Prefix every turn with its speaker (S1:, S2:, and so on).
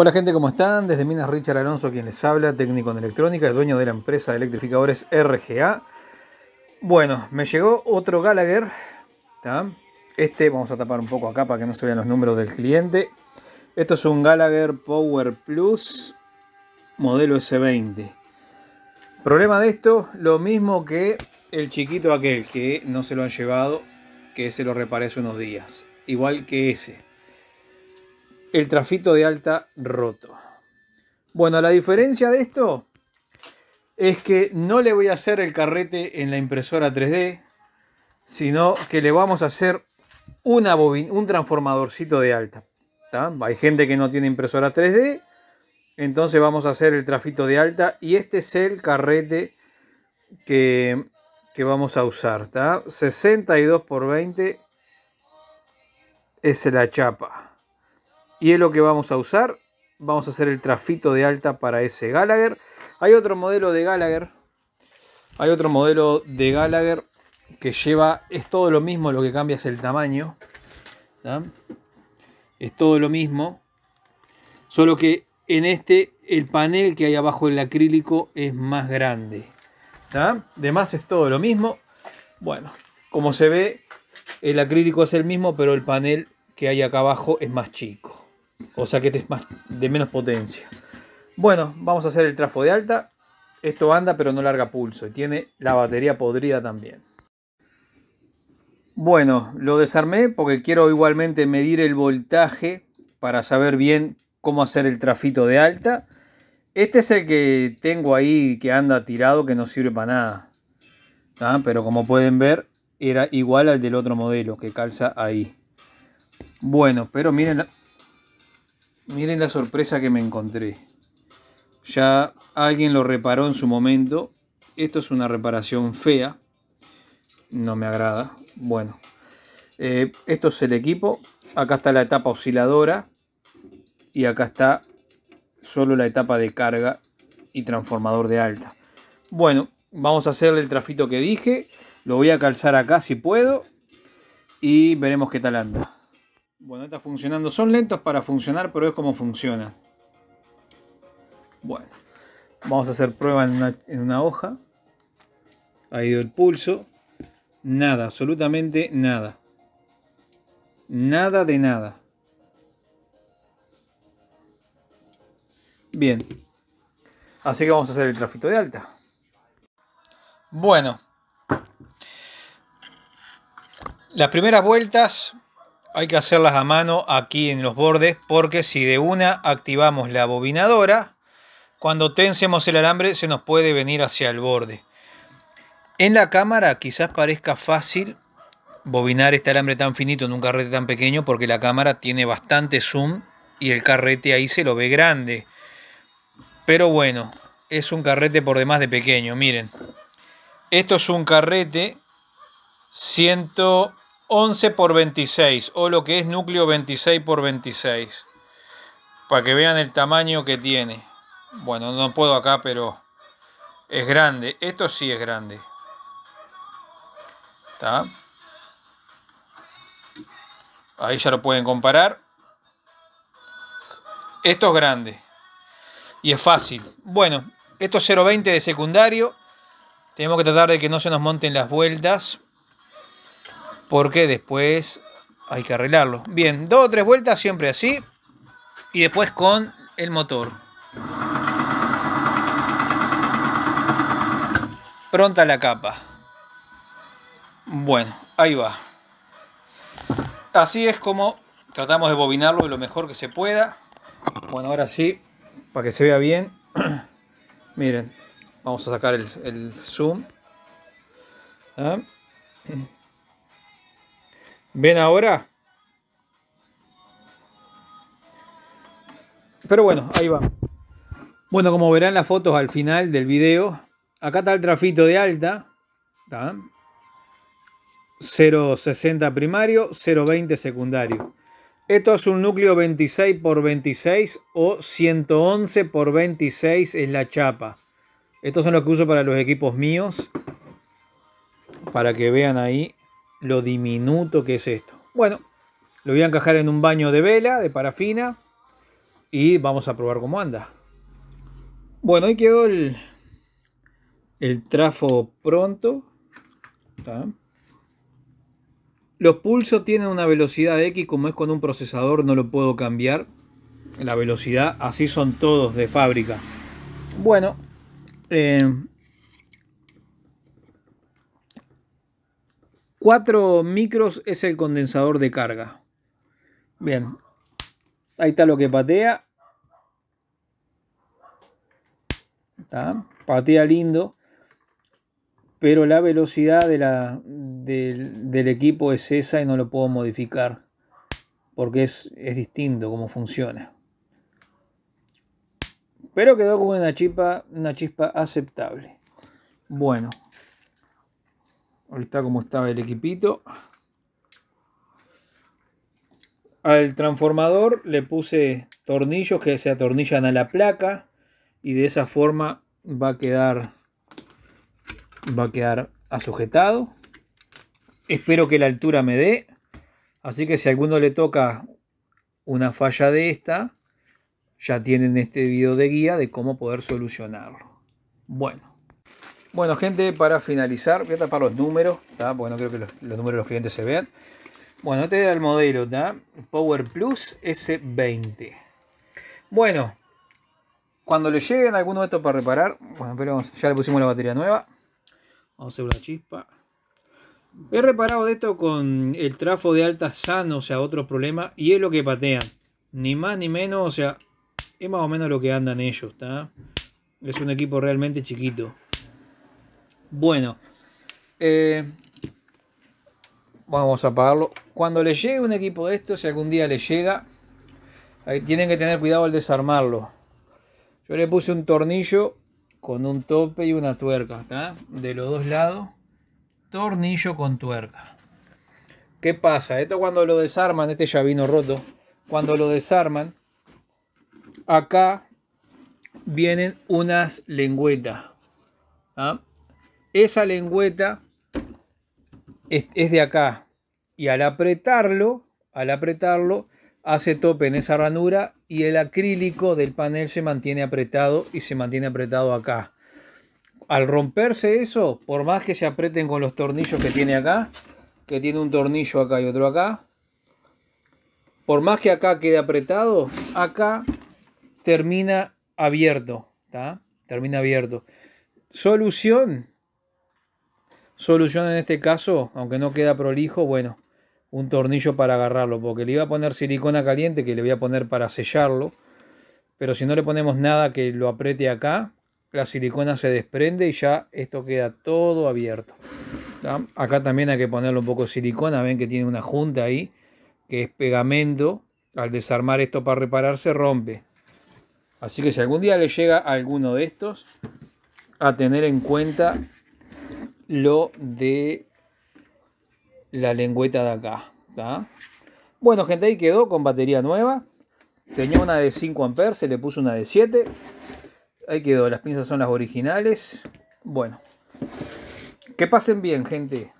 S1: Hola gente, ¿cómo están? Desde Minas Richard Alonso quien les habla, técnico en electrónica, dueño de la empresa de electrificadores RGA. Bueno, me llegó otro Gallagher. Este vamos a tapar un poco acá para que no se vean los números del cliente. Esto es un Gallagher Power Plus modelo S20. Problema de esto, lo mismo que el chiquito aquel que no se lo han llevado, que se lo reparé hace unos días. Igual que ese el trafito de alta roto. Bueno, la diferencia de esto es que no le voy a hacer el carrete en la impresora 3D, sino que le vamos a hacer una bobina, un transformadorcito de alta. Hay gente que no tiene impresora 3D, entonces vamos a hacer el trafito de alta y este es el carrete que, que vamos a usar. 62 por 20 es la chapa y es lo que vamos a usar. Vamos a hacer el trafito de alta para ese Gallagher. Hay otro modelo de Gallagher. Hay otro modelo de Gallagher que lleva, es todo lo mismo, lo que cambia es el tamaño. Es todo lo mismo. Solo que en este el panel que hay abajo el acrílico es más grande. Además Demás es todo lo mismo. Bueno, como se ve, el acrílico es el mismo, pero el panel que hay acá abajo es más chico. O sea que este es más, de menos potencia. Bueno, vamos a hacer el trafo de alta. Esto anda pero no larga pulso y tiene la batería podrida también. Bueno, lo desarmé porque quiero igualmente medir el voltaje para saber bien cómo hacer el trafito de alta. Este es el que tengo ahí que anda tirado que no sirve para nada. ¿Ah? Pero como pueden ver era igual al del otro modelo que calza ahí. Bueno, pero miren Miren la sorpresa que me encontré. Ya alguien lo reparó en su momento. Esto es una reparación fea. No me agrada. Bueno. Eh, esto es el equipo. Acá está la etapa osciladora. Y acá está solo la etapa de carga y transformador de alta. Bueno, vamos a hacerle el trafito que dije. Lo voy a calzar acá si puedo. Y veremos qué tal anda. Bueno, está funcionando. Son lentos para funcionar, pero es como funciona. Bueno, vamos a hacer prueba en una, hoja. Ha ido el pulso. Nada, absolutamente nada. Nada de nada. Bien. Así que vamos a hacer el tráfico de alta. Bueno. Las primeras vueltas hay que hacerlas a mano aquí en los bordes porque si de una activamos la bobinadora, cuando tensemos el alambre se nos puede venir hacia el borde. En la cámara quizás parezca fácil bobinar este alambre tan finito en un carrete tan pequeño porque la cámara tiene bastante zoom y el carrete ahí se lo ve grande. Pero bueno, es un carrete por demás de pequeño, miren. Esto es un carrete 100 11 por 26 o lo que es núcleo 26 por 26 para que vean el tamaño que tiene bueno no puedo acá pero es grande esto sí es grande ahí ya lo pueden comparar esto es grande y es fácil bueno esto es 0.20 de secundario tenemos que tratar de que no se nos monten las vueltas porque después hay que arreglarlo. Bien, dos o tres vueltas siempre así y después con el motor. Pronta la capa. Bueno, ahí va. Así es como tratamos de bobinarlo lo mejor que se pueda. Bueno, ahora sí, para que se vea bien. Miren, vamos a sacar el, zoom. ¿Ah? ¿Ven ahora? Pero bueno, ahí va. Bueno, como verán las fotos al final del video, acá está el trafito de alta. 0.60 primario, 0.20 secundario. Esto es un núcleo 26 por 26 o 111 por 26 en la chapa. Estos son los que uso para los equipos míos. Para que vean ahí lo diminuto que es esto. Bueno, lo voy a encajar en un baño de vela, de parafina, y vamos a probar cómo anda. Bueno, ahí quedó el, el trafo pronto. Los pulsos tienen una velocidad X, como es con un procesador no lo puedo cambiar. La velocidad, así son todos de fábrica. Bueno, eh, 4 micros es el condensador de carga. Bien. Ahí está lo que patea. Patea lindo. Pero la velocidad de la, del, equipo es esa y no lo puedo modificar. Porque es, distinto cómo funciona. Pero quedó como una chispa, una chispa aceptable. Bueno, está como estaba el equipito. Al transformador le puse tornillos que se atornillan a la placa y de esa forma va a quedar va a quedar asujetado. Espero que la altura me dé. Así que si a alguno le toca una falla de esta, ya tienen este video de guía de cómo poder solucionarlo. Bueno. Bueno, gente, para finalizar, voy a tapar los números, porque no creo que los, números de los clientes se vean. Bueno, este era el modelo, Power Plus S20. Bueno, cuando le lleguen algunos de estos para reparar, bueno, pero ya le pusimos la batería nueva. Vamos a hacer una chispa. He reparado de esto con el trafo de alta sano, o sea, otro problema, y es lo que patean. Ni más ni menos, o sea, es más o menos lo que andan ellos, Es un equipo realmente chiquito. Bueno, eh, vamos a apagarlo. Cuando le llegue un equipo de estos, si algún día le llega, tienen que tener cuidado al desarmarlo. Yo le puse un tornillo con un tope y una tuerca, ¿está? De los dos lados, tornillo con tuerca. ¿Qué pasa? Esto cuando lo desarman, este ya vino roto, cuando lo desarman, acá vienen unas lengüetas. ¿ah? esa lengüeta es, de acá. Y al apretarlo, al apretarlo, hace tope en esa ranura y el acrílico del panel se mantiene apretado y se mantiene apretado acá. Al romperse eso, por más que se apreten con los tornillos que tiene acá, que tiene un tornillo acá y otro acá, por más que acá quede apretado, acá termina abierto, termina abierto. Solución, Solución en este caso, aunque no queda prolijo, bueno, un tornillo para agarrarlo, porque le iba a poner silicona caliente que le voy a poner para sellarlo, pero si no le ponemos nada que lo apriete acá, la silicona se desprende y ya esto queda todo abierto. Acá también hay que ponerle un poco de silicona, ven que tiene una junta ahí, que es pegamento, al desarmar esto para repararse rompe. Así que si algún día le llega alguno de estos, a tener en cuenta lo de la lengüeta de acá. Bueno, gente, ahí quedó con batería nueva. Tenía una de 5 amperes, se le puso una de 7. Ahí quedó, las pinzas son las originales. Bueno, que pasen bien, gente.